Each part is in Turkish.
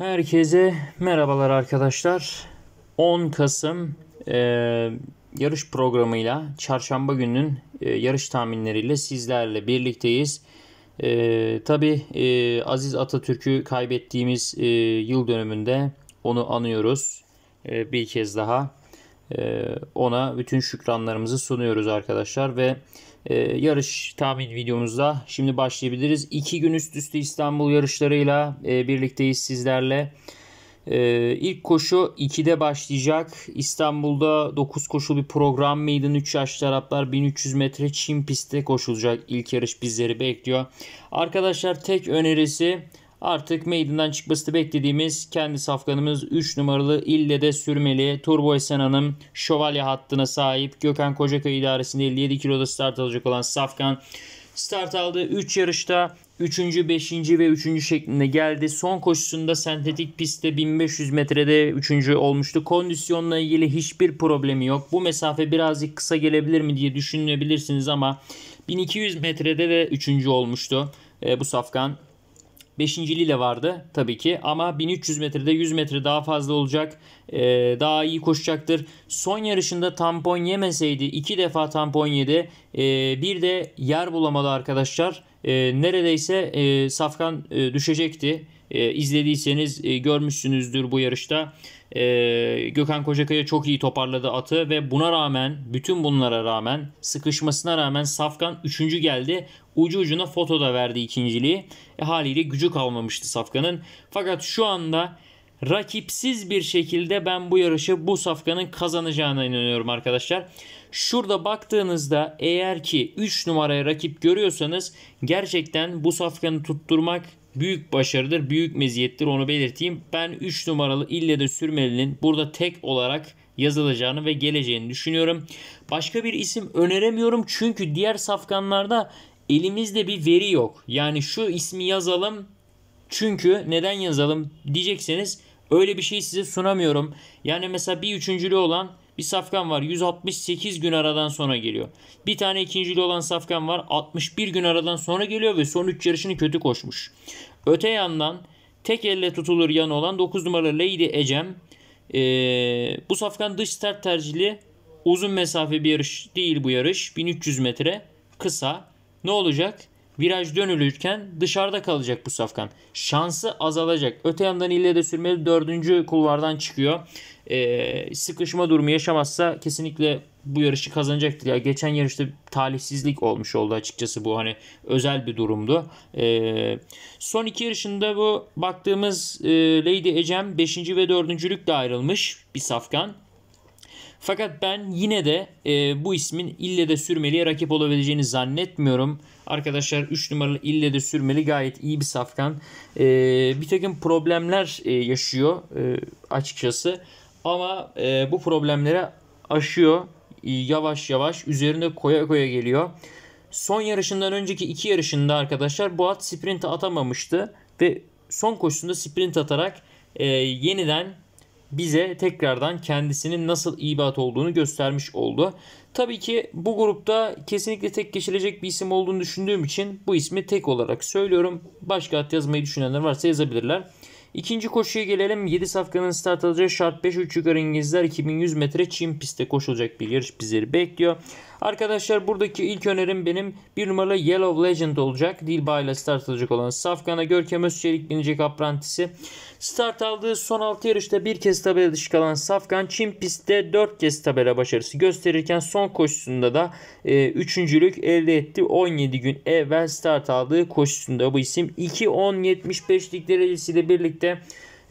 Herkese merhabalar arkadaşlar. 10 Kasım e, yarış programıyla Çarşamba gününün e, yarış tahminleriyle sizlerle birlikteyiz. E, Tabi e, Aziz Atatürk'ü kaybettiğimiz e, yıl dönümünde onu anıyoruz e, bir kez daha. Ee, ona bütün şükranlarımızı sunuyoruz arkadaşlar ve e, yarış tahmin videomuzda şimdi başlayabiliriz. İki gün üst üste İstanbul yarışlarıyla e, birlikteyiz sizlerle. Ee, ilk koşu 2'de başlayacak. İstanbul'da 9 koşu bir program meydan 3 yaşlı Araplar 1300 metre Çin pistte koşulacak. İlk yarış bizleri bekliyor. Arkadaşlar tek önerisi Artık meydandan çıkmasını beklediğimiz kendi safkanımız 3 numaralı ille de sürmeli. Turbo Esen Hanım şövalye hattına sahip. Gökhan Kocakay idaresinde 57 kiloda start alacak olan safkan. Start aldı 3 yarışta 3. 5. ve 3. şeklinde geldi. Son koşusunda sentetik pistte 1500 metrede 3. olmuştu. Kondisyonla ilgili hiçbir problemi yok. Bu mesafe birazcık kısa gelebilir mi diye düşünebilirsiniz ama 1200 metrede de 3. olmuştu e, bu safkan. Beşinciliği de vardı tabii ki ama 1300 metrede 100 metre daha fazla olacak. E, daha iyi koşacaktır. Son yarışında tampon yemeseydi iki defa tampon yedi. E, bir de yer bulamadı arkadaşlar. E, neredeyse e, Safkan e, düşecekti. E, izlediyseniz e, görmüşsünüzdür bu yarışta. E, Gökhan Kocakaya çok iyi toparladı atı ve buna rağmen bütün bunlara rağmen sıkışmasına rağmen Safkan 3. geldi. Ucu ucuna foto da verdi ikinciliği. E, haliyle gücü kalmamıştı Safkan'ın. Fakat şu anda rakipsiz bir şekilde ben bu yarışı bu Safkan'ın kazanacağına inanıyorum arkadaşlar. Şurada baktığınızda eğer ki 3 numaraya rakip görüyorsanız gerçekten bu Safkan'ı tutturmak büyük başarıdır, büyük meziyettir onu belirteyim. Ben 3 numaralı ille de sürmelinin burada tek olarak yazılacağını ve geleceğini düşünüyorum. Başka bir isim öneremiyorum çünkü diğer safkanlarda elimizde bir veri yok. Yani şu ismi yazalım çünkü neden yazalım diyecekseniz öyle bir şey size sunamıyorum. Yani mesela bir üçüncülü olan bir safkan var 168 gün aradan sonra geliyor. Bir tane ikincili olan safkan var 61 gün aradan sonra geliyor ve son 3 yarışını kötü koşmuş. Öte yandan tek elle tutulur yan olan 9 numaralı Lady Ecem. Ee, bu safkan dış start tercihli uzun mesafe bir yarış değil bu yarış. 1300 metre kısa. Ne olacak? Viraj dönülürken dışarıda kalacak bu safkan. Şansı azalacak. Öte yandan ille de sürmeli dördüncü kulvardan çıkıyor. Ee, sıkışma durumu yaşamazsa kesinlikle bu yarışı kazanacaktır. Ya geçen yarışta talihsizlik olmuş oldu açıkçası bu hani özel bir durumdu. Ee, son iki yarışında bu baktığımız e, Lady Ecem 5. ve lükle ayrılmış bir safkan. Fakat ben yine de e, bu ismin ille de sürmeliye rakip olabileceğini zannetmiyorum. Arkadaşlar 3 numaralı ille de sürmeli gayet iyi bir safkan. E, bir takım problemler e, yaşıyor e, açıkçası. Ama e, bu problemlere aşıyor. E, yavaş yavaş üzerine koya koya geliyor. Son yarışından önceki iki yarışında arkadaşlar bu at sprint atamamıştı. Ve son koşusunda sprint atarak e, yeniden bize tekrardan kendisinin nasıl ibat olduğunu göstermiş oldu. Tabii ki bu grupta kesinlikle tek geçilecek bir isim olduğunu düşündüğüm için bu ismi tek olarak söylüyorum. Başka at yazmayı düşünenler varsa yazabilirler. İkinci koşuya gelelim. 7 safkanın start alacağı şart 5 3 yukarı İngilizler 2100 metre çim pistte koşulacak bir yarış bizleri bekliyor. Arkadaşlar buradaki ilk önerim benim bir numaralı Yellow Legend olacak. Dilba ile start alacak olan Safkan'a Görkem Özçelik binecek aprantisi. Start aldığı son 6 yarışta bir kez tabela dışı kalan Safkan Çin pistte 4 kez tabela başarısı gösterirken son koşusunda da e, üçüncülük elde etti. 17 gün evvel start aldığı koşusunda bu isim 2.10.75'lik derecesiyle birlikte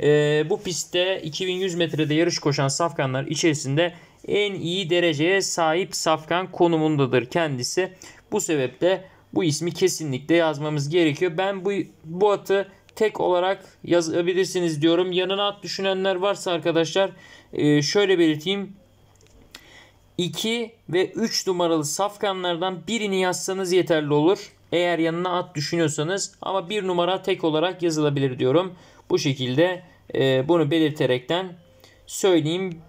e, bu pistte 2100 metrede yarış koşan Safkanlar içerisinde en iyi dereceye sahip safkan konumundadır kendisi. Bu sebeple bu ismi kesinlikle yazmamız gerekiyor. Ben bu, bu atı tek olarak yazabilirsiniz diyorum. Yanına at düşünenler varsa arkadaşlar e, şöyle belirteyim. 2 ve 3 numaralı safkanlardan birini yazsanız yeterli olur. Eğer yanına at düşünüyorsanız ama bir numara tek olarak yazılabilir diyorum. Bu şekilde e, bunu belirterekten söyleyeyim.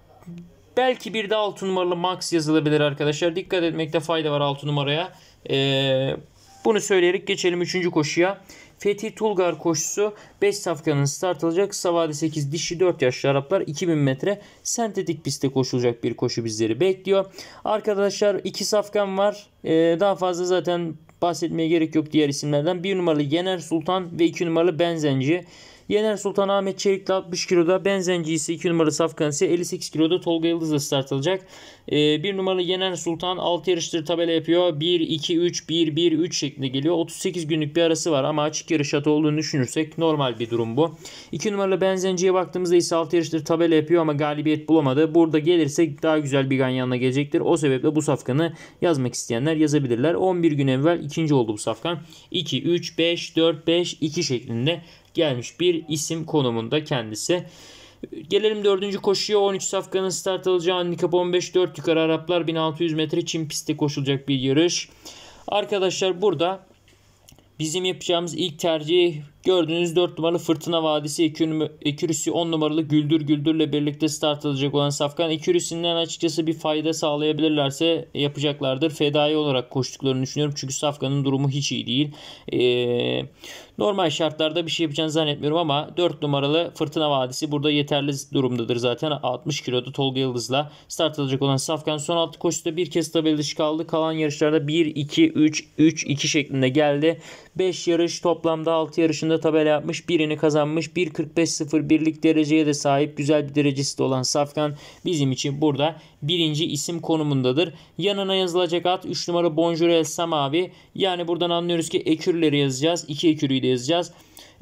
Belki bir de 6 numaralı Max yazılabilir arkadaşlar. Dikkat etmekte fayda var 6 numaraya. Ee, bunu söyleyerek geçelim 3. koşuya. Fethi Tulgar koşusu 5 safkanın start alacak. Savade 8 dişi 4 yaşlı Araplar 2000 metre sentetik pistte koşulacak bir koşu bizleri bekliyor. Arkadaşlar 2 safkan var. Ee, daha fazla zaten bahsetmeye gerek yok diğer isimlerden. 1 numaralı Yener Sultan ve 2 numaralı Benzenci. Yener Sultan Ahmet Çelikli 60 kiloda. Benzenci ise 2 numaralı Safkan ise 58 kiloda Tolga Yıldız'la start alacak. 1 ee, numaralı Yener Sultan 6 yarıştır tabela yapıyor. 1, 2, 3, 1, 1, 3 şeklinde geliyor. 38 günlük bir arası var ama açık yarış atı olduğunu düşünürsek normal bir durum bu. 2 numaralı Benzenci'ye baktığımızda ise 6 yarıştır tabela yapıyor ama galibiyet bulamadı. Burada gelirse daha güzel bir ganyanla gelecektir. O sebeple bu safkanı yazmak isteyenler yazabilirler. 11 gün evvel ikinci oldu bu safkan. 2, 3, 5, 4, 5, 2 şeklinde gelmiş bir isim konumunda kendisi. Gelelim dördüncü koşuya 13 safkanın start alacağı handikap 15 4 yukarı Araplar 1600 metre Çin pistte koşulacak bir yarış. Arkadaşlar burada bizim yapacağımız ilk tercih Gördüğünüz 4 numaralı Fırtına Vadisi Ekürüsü 10 numaralı Güldür Güldür'le birlikte start alacak olan Safkan Ekürüsü'nden açıkçası bir fayda sağlayabilirlerse yapacaklardır. Fedai olarak koştuklarını düşünüyorum çünkü Safkan'ın durumu hiç iyi değil. Ee, normal şartlarda bir şey yapacağını zannetmiyorum ama 4 numaralı Fırtına Vadisi burada yeterli durumdadır zaten. 60 kiloda Tolga Yıldız'la start alacak olan Safkan son 6 koşuda bir kez tabela dışı kaldı. Kalan yarışlarda 1-2-3-3-2 şeklinde geldi. 5 yarış toplamda 6 yarışın üstünde tabela yapmış. Birini kazanmış. 0 birlik dereceye de sahip güzel bir derecesi de olan Safkan bizim için burada birinci isim konumundadır. Yanına yazılacak at 3 numara Bonjour Bonjurel Samavi. Yani buradan anlıyoruz ki ekürleri yazacağız. 2 ekürüyü de yazacağız.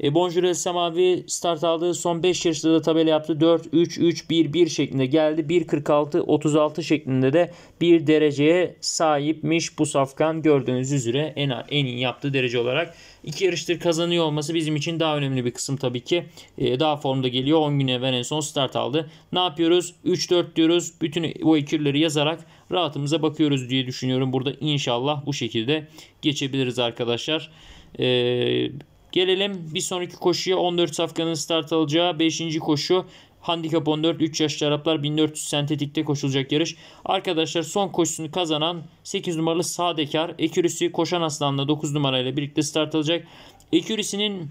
E, Bonjurel Samavi start aldığı son 5 yarışta da tabela yaptı. 4, 3, 3, 1, 1 şeklinde geldi. 1.46, 36 şeklinde de bir dereceye sahipmiş bu Safkan. Gördüğünüz üzere en, en iyi yaptığı derece olarak iki yarıştır kazanıyor olması bizim için daha önemli bir kısım tabii ki. E, daha formda geliyor. 10 güne evvel en son start aldı. Ne yapıyoruz? 3-4 diyoruz. Bütün o ikirleri yazarak rahatımıza bakıyoruz diye düşünüyorum. Burada inşallah bu şekilde geçebiliriz arkadaşlar. Eee Gelelim bir sonraki koşuya 14 safkanın start alacağı 5. koşu Handikap 14 3 yaşlı Araplar 1400 sentetikte koşulacak yarış. Arkadaşlar son koşusunu kazanan 8 numaralı Sadekar Ekürisi Koşan Aslan'la 9 numarayla birlikte start alacak. Ekürisi'nin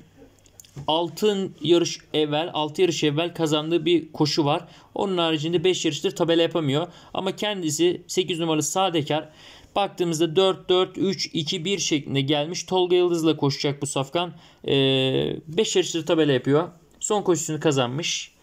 altın yarış evvel 6 yarış evvel kazandığı bir koşu var. Onun haricinde 5 yarıştır tabela yapamıyor. Ama kendisi 8 numaralı Sadekar baktığımızda 4-4-3-2-1 şeklinde gelmiş. Tolga Yıldız'la koşacak bu safkan. 5 ee, yarıştır tabela yapıyor. Son koşusunu kazanmış.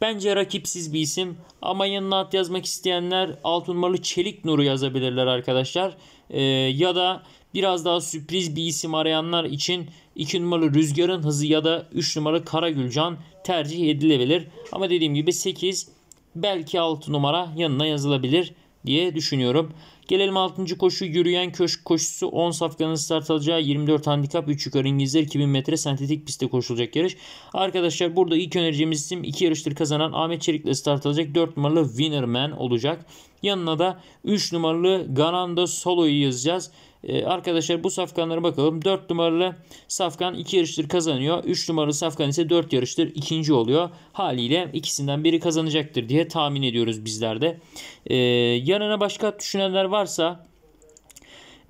Bence rakipsiz bir isim ama yanına at yazmak isteyenler 6 numaralı Çelik Nur'u yazabilirler arkadaşlar. Ee, ya da biraz daha sürpriz bir isim arayanlar için 2 numaralı Rüzgar'ın hızı ya da 3 numaralı Karagülcan tercih edilebilir. Ama dediğim gibi 8 belki 6 numara yanına yazılabilir diye düşünüyorum. Gelelim 6. koşu yürüyen köşk koşusu 10 safkanın start alacağı 24 handikap 3 yukarı İngilizler 2000 metre sentetik pistte koşulacak yarış. Arkadaşlar burada ilk önereceğimiz isim 2 yarıştır kazanan Ahmet Çelik ile start alacak 4 numaralı Winnerman olacak. Yanına da 3 numaralı Gananda Solo'yu yazacağız. Ee, arkadaşlar bu safkanlara bakalım. 4 numaralı safkan 2 yarıştır kazanıyor. 3 numaralı safkan ise 4 yarıştır ikinci oluyor. Haliyle ikisinden biri kazanacaktır diye tahmin ediyoruz bizler de. Ee, yanına başka düşünenler varsa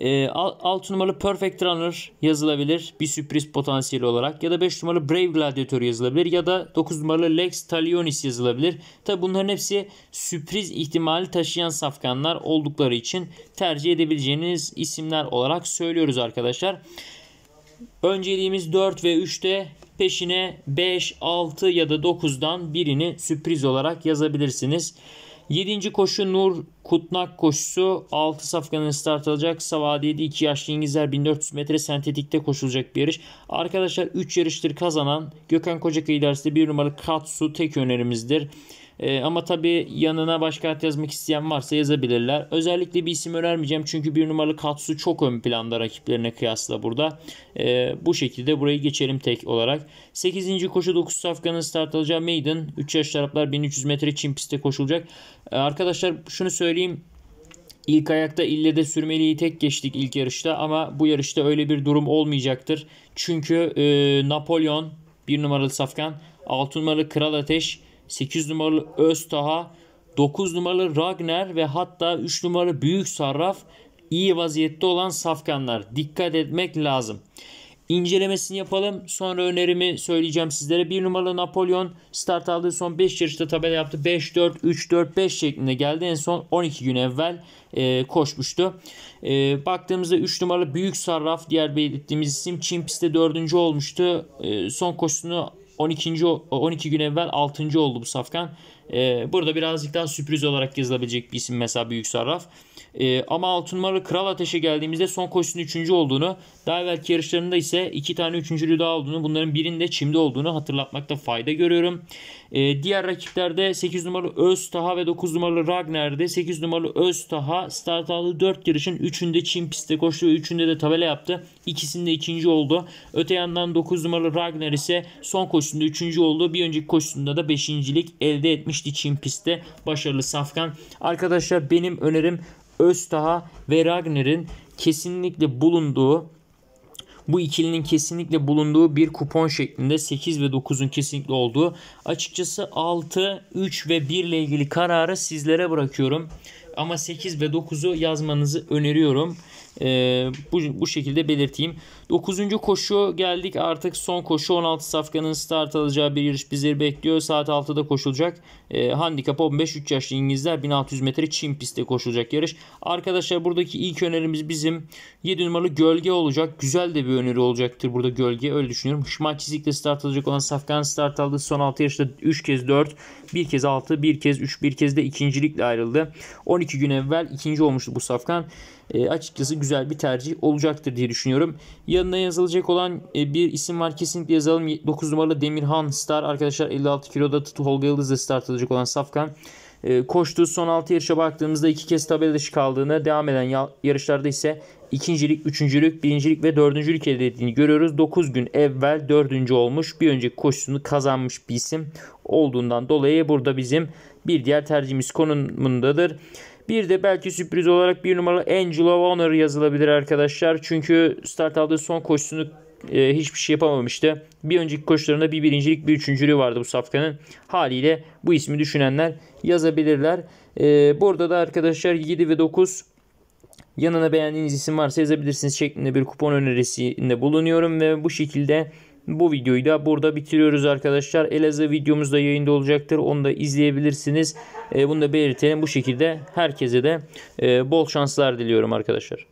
e, ee, 6 numaralı Perfect Runner yazılabilir bir sürpriz potansiyeli olarak ya da 5 numaralı Brave Gladiator yazılabilir ya da 9 numaralı Lex Talionis yazılabilir. Tabi bunların hepsi sürpriz ihtimali taşıyan safkanlar oldukları için tercih edebileceğiniz isimler olarak söylüyoruz arkadaşlar. Önceliğimiz 4 ve 3'te peşine 5, 6 ya da 9'dan birini sürpriz olarak yazabilirsiniz. 7. koşu Nur Kutnak koşusu 6 safkanın start alacak. Savadiye'de 2 yaşlı İngilizler 1400 metre sentetikte koşulacak bir yarış. Arkadaşlar 3 yarıştır kazanan Gökhan Kocakaya idaresinde 1 numaralı Katsu tek önerimizdir. E, ama tabii yanına başka at yazmak isteyen varsa yazabilirler. Özellikle bir isim önermeyeceğim çünkü bir numaralı Katsu çok ön planda rakiplerine kıyasla burada. E, bu şekilde burayı geçelim tek olarak. 8. koşu 9 safkanın start alacağı Maiden. 3 yaş taraflar 1300 metre çim pistte koşulacak. E, arkadaşlar şunu söyleyeyim. İlk ayakta ille de sürmeliyi tek geçtik ilk yarışta ama bu yarışta öyle bir durum olmayacaktır. Çünkü e, Napolyon bir numaralı safkan, 6 numaralı Kral Ateş 8 numaralı Öztaha, 9 numaralı Ragnar ve hatta 3 numaralı Büyük Sarraf iyi vaziyette olan safkanlar. Dikkat etmek lazım. İncelemesini yapalım. Sonra önerimi söyleyeceğim sizlere. 1 numaralı Napolyon start aldığı son 5 yarışta tabela yaptı. 5-4-3-4-5 şeklinde geldi. En son 12 gün evvel e, koşmuştu. E, baktığımızda 3 numaralı Büyük Sarraf diğer belirttiğimiz isim Çin pistte 4. olmuştu. E, son koşusunu 12. 12 gün evvel 6. oldu bu Safkan. E, burada birazcık daha sürpriz olarak yazılabilecek bir isim mesela Büyük Sarraf. E, ama altın numaralı Kral Ateş'e geldiğimizde son koşusunun 3. olduğunu, daha evvelki yarışlarında ise 2 tane 3. daha olduğunu, bunların birinde çimde olduğunu hatırlatmakta fayda görüyorum. E, diğer rakiplerde 8 numaralı Öztaha ve 9 numaralı Ragnar'de 8 numaralı Öztaha start aldığı 4 yarışın 3'ünde çim pistte koştu ve 3'ünde de tabela yaptı. İkisinde 2. oldu. Öte yandan 9 numaralı Ragnar ise son koşusunda 3. oldu. Bir önceki koşusunda da 5.lik elde etmiş geçmişti Çin pistte başarılı Safkan. Arkadaşlar benim önerim Öztaha ve Ragner'in kesinlikle bulunduğu bu ikilinin kesinlikle bulunduğu bir kupon şeklinde 8 ve 9'un kesinlikle olduğu. Açıkçası 6, 3 ve 1 ile ilgili kararı sizlere bırakıyorum. Ama 8 ve 9'u yazmanızı öneriyorum. E, bu, bu şekilde belirteyim. 9. koşu geldik artık son koşu 16 safkanın start alacağı bir yarış bizleri bekliyor. Saat 6'da koşulacak. E, ee, handikap 15 3 yaşlı İngilizler 1600 metre Çin pistte koşulacak yarış. Arkadaşlar buradaki ilk önerimiz bizim 7 numaralı gölge olacak. Güzel de bir öneri olacaktır burada gölge öyle düşünüyorum. Hışman çizikle start alacak olan safkan start aldı. Son 6 yarışta 3 kez 4, 1 kez 6, 1 kez 3, 1 kez de ikincilikle ayrıldı. 12 gün evvel ikinci olmuştu bu safkan e, açıkçası güzel bir tercih olacaktır diye düşünüyorum. Yanına yazılacak olan e, bir isim var kesinlikle yazalım. 9 numaralı Demirhan Star arkadaşlar 56 kiloda Tutu Yıldız'la start alacak olan Safkan. E, koştuğu son 6 yarışa baktığımızda iki kez tabela dışı kaldığını devam eden yarışlarda ise ikincilik, üçüncülük, birincilik ve dördüncülük elde ettiğini görüyoruz. 9 gün evvel dördüncü olmuş bir önceki koşusunu kazanmış bir isim olduğundan dolayı burada bizim bir diğer tercihimiz konumundadır. Bir de belki sürpriz olarak bir numaralı Angelo Warner yazılabilir arkadaşlar. Çünkü start aldığı son koşusunu e, hiçbir şey yapamamıştı. Bir önceki koşularında bir birincilik bir üçüncülüğü vardı bu safkanın. Haliyle bu ismi düşünenler yazabilirler. E, burada da arkadaşlar 7 ve 9 yanına beğendiğiniz isim varsa yazabilirsiniz şeklinde bir kupon önerisinde bulunuyorum ve bu şekilde bu videoyu da burada bitiriyoruz arkadaşlar. Elazığ videomuz da yayında olacaktır. Onu da izleyebilirsiniz. E, bunu da belirtelim. Bu şekilde herkese de e, bol şanslar diliyorum arkadaşlar.